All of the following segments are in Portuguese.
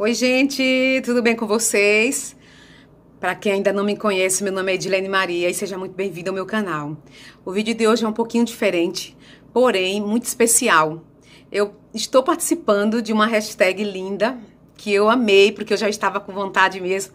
Oi, gente, tudo bem com vocês? Para quem ainda não me conhece, meu nome é Edilene Maria e seja muito bem-vindo ao meu canal. O vídeo de hoje é um pouquinho diferente, porém muito especial. Eu estou participando de uma hashtag linda que eu amei, porque eu já estava com vontade mesmo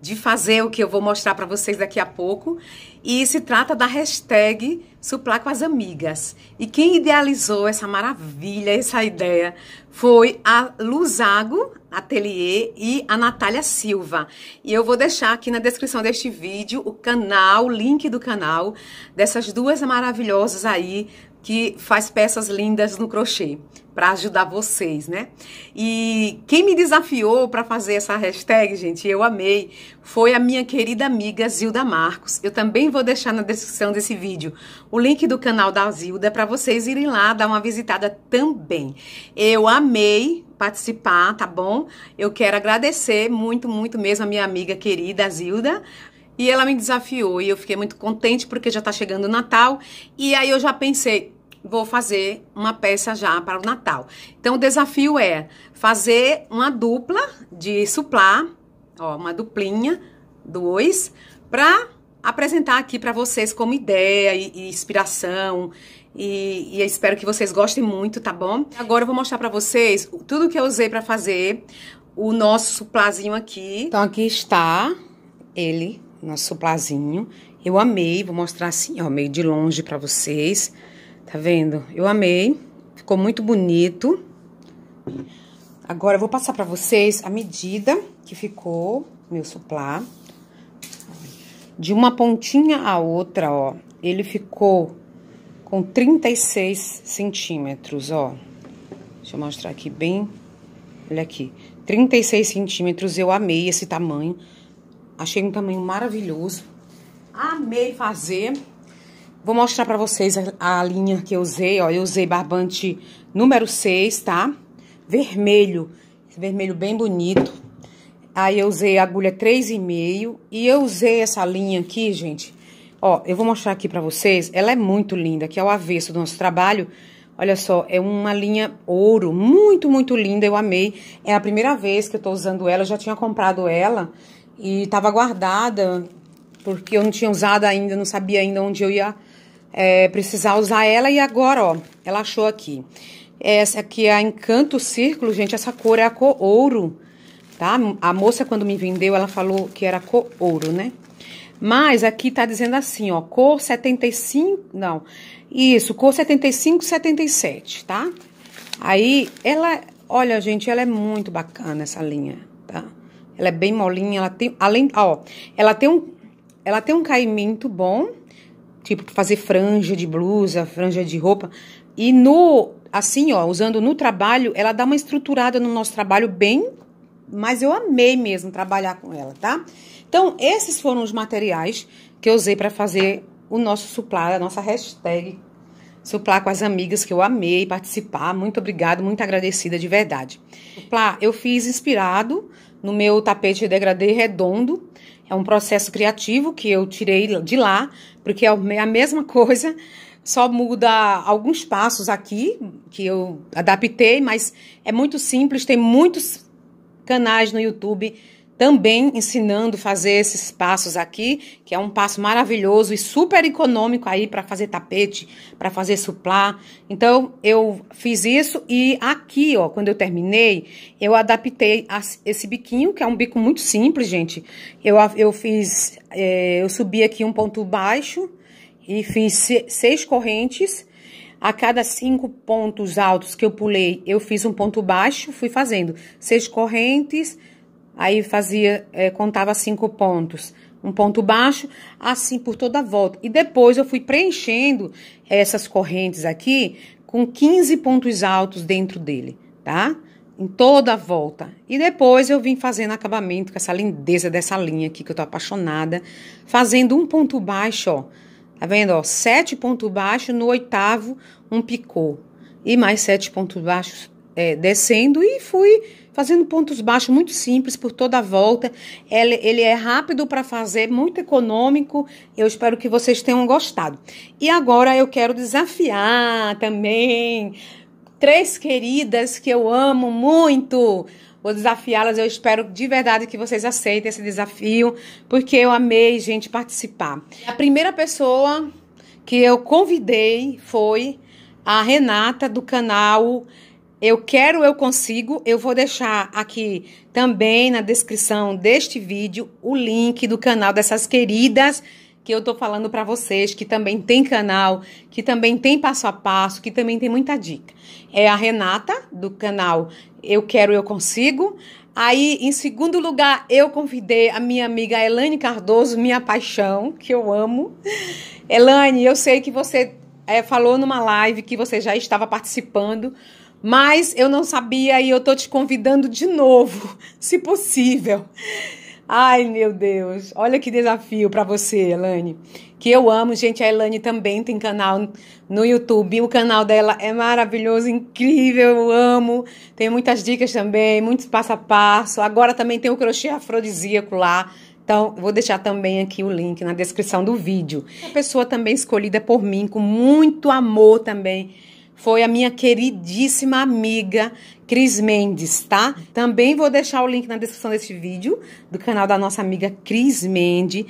de fazer o que eu vou mostrar para vocês daqui a pouco. E se trata da hashtag Suplar com as Amigas. E quem idealizou essa maravilha, essa ideia, foi a Luzago Atelier e a Natália Silva. E eu vou deixar aqui na descrição deste vídeo o canal, o link do canal dessas duas maravilhosas aí que faz peças lindas no crochê para ajudar vocês, né? E quem me desafiou para fazer essa hashtag, gente, eu amei, foi a minha querida amiga Zilda Marcos. Eu também vou deixar na descrição desse vídeo o link do canal da Zilda para vocês irem lá dar uma visitada também. Eu amei participar, tá bom? Eu quero agradecer muito, muito mesmo a minha amiga querida Zilda. E ela me desafiou e eu fiquei muito contente porque já tá chegando o Natal. E aí eu já pensei, vou fazer uma peça já para o Natal. Então, o desafio é fazer uma dupla de suplá, ó, uma duplinha, dois, para apresentar aqui para vocês como ideia e, e inspiração. E, e, espero que vocês gostem muito, tá bom? Agora eu vou mostrar para vocês tudo que eu usei para fazer o nosso suplazinho aqui. Então, aqui está ele, nosso suplazinho. Eu amei, vou mostrar assim, ó, meio de longe para vocês. Tá vendo? Eu amei. Ficou muito bonito. Agora eu vou passar pra vocês a medida que ficou meu suplá. De uma pontinha a outra, ó. Ele ficou com 36 centímetros, ó. Deixa eu mostrar aqui bem. Olha aqui. 36 centímetros, eu amei esse tamanho. Achei um tamanho maravilhoso. Amei fazer. Vou mostrar para vocês a, a, linha que eu usei, ó. Eu usei barbante número 6, tá? Vermelho, vermelho bem bonito. Aí eu usei agulha 3,5 e eu usei essa linha aqui, gente. Ó, eu vou mostrar aqui pra vocês. Ela é muito linda, que é o avesso do nosso trabalho. Olha só, é uma linha ouro, muito, muito linda, eu amei. É a primeira vez que eu tô usando ela, eu já tinha comprado ela e tava guardada, porque eu não tinha usado ainda, não sabia ainda onde eu ia é, precisar usar ela. E agora, ó, ela achou aqui. Essa aqui é a Encanto Círculo, gente. Essa cor é a cor ouro, tá? A moça, quando me vendeu, ela falou que era cor ouro, né? Mas aqui tá dizendo assim, ó, cor 75, não, isso, cor 75, 77, tá? Aí, ela, olha, gente, ela é muito bacana essa linha, tá? Ela é bem molinha, ela tem, além, ó, ela tem um, ela tem um caimento bom, tipo fazer franja de blusa, franja de roupa. E no assim, ó, usando no trabalho, ela dá uma estruturada no nosso trabalho bem, mas eu amei mesmo trabalhar com ela, tá? Então, esses foram os materiais que eu usei para fazer o nosso suplá, a nossa hashtag suplar com as amigas que eu amei participar. Muito obrigada, muito agradecida de verdade. Suplar, eu fiz inspirado no meu tapete de degradê redondo. É um processo criativo que eu tirei de lá, porque é a mesma coisa, só muda alguns passos aqui que eu adaptei, mas é muito simples, tem muitos canais no YouTube também ensinando fazer esses passos aqui, que é um passo maravilhoso e super econômico aí para fazer tapete, para fazer suplá. Então, eu fiz isso e aqui, ó, quando eu terminei, eu adaptei esse biquinho, que é um bico muito simples, gente. Eu, eu fiz, é, eu subi aqui um ponto baixo e fiz seis correntes. A cada cinco pontos altos que eu pulei, eu fiz um ponto baixo, fui fazendo seis correntes, aí fazia, é, contava cinco pontos, um ponto baixo, assim por toda a volta. E depois eu fui preenchendo essas correntes aqui com 15 pontos altos dentro dele, tá? Em toda a volta. E depois eu vim fazendo acabamento com essa lindeza dessa linha aqui, que eu tô apaixonada, fazendo um ponto baixo, ó. Tá vendo, ó? Sete pontos baixos, no oitavo, um picô. E mais sete pontos baixos é, descendo e fui fazendo pontos baixos muito simples por toda a volta. Ele, ele é rápido para fazer, muito econômico. Eu espero que vocês tenham gostado. E agora eu quero desafiar também três queridas que eu amo muito. Vou desafiá-las. Eu espero de verdade que vocês aceitem esse desafio, porque eu amei, gente, participar. A primeira pessoa que eu convidei foi a Renata do canal eu quero, eu consigo. Eu vou deixar aqui também na descrição deste vídeo o link do canal dessas queridas que eu tô falando para vocês, que também tem canal, que também tem passo a passo, que também tem muita dica. É a Renata do canal Eu Quero, eu Consigo. Aí, em segundo lugar, eu convidei a minha amiga Elaine Cardoso, minha paixão, que eu amo. Elaine, eu sei que você é, falou numa live que você já estava participando, mas eu não sabia e eu tô te convidando de novo, se possível. Ai, meu Deus. Olha que desafio para você, Elane. Que eu amo, gente. A Elane também tem canal no YouTube. O canal dela é maravilhoso, incrível. Eu amo. Tem muitas dicas também, muitos passo a passo. Agora também tem o crochê afrodisíaco lá. Então, vou deixar também aqui o link na descrição do vídeo. Uma pessoa também escolhida por mim, com muito amor também foi a minha queridíssima amiga Cris Mendes, tá? Também vou deixar o link na descrição desse vídeo do canal da nossa amiga Cris Mendes.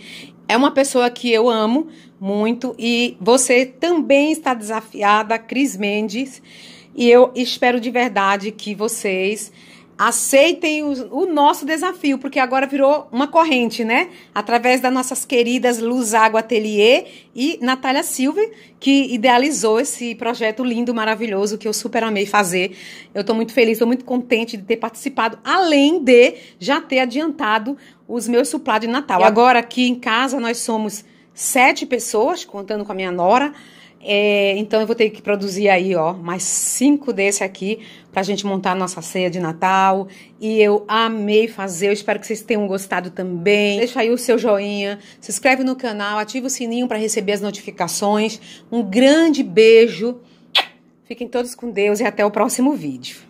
É uma pessoa que eu amo muito e você também está desafiada, Cris Mendes. E eu espero de verdade que vocês aceitem o, o, nosso desafio, porque agora virou uma corrente, né? Através das nossas queridas Luz Água Atelier e Natália Silva, que idealizou esse projeto lindo, maravilhoso, que eu super amei fazer. Eu estou muito feliz, estou muito contente de ter participado, além de já ter adiantado os meus suplados de Natal. E agora aqui em casa nós somos sete pessoas, contando com a minha nora, é, então eu vou ter que produzir aí, ó, mais cinco desse aqui pra gente montar a nossa ceia de Natal. E eu amei fazer, eu espero que vocês tenham gostado também. Deixa aí o seu joinha, se inscreve no canal, ativa o sininho para receber as notificações. Um grande beijo. Fiquem todos com Deus e até o próximo vídeo.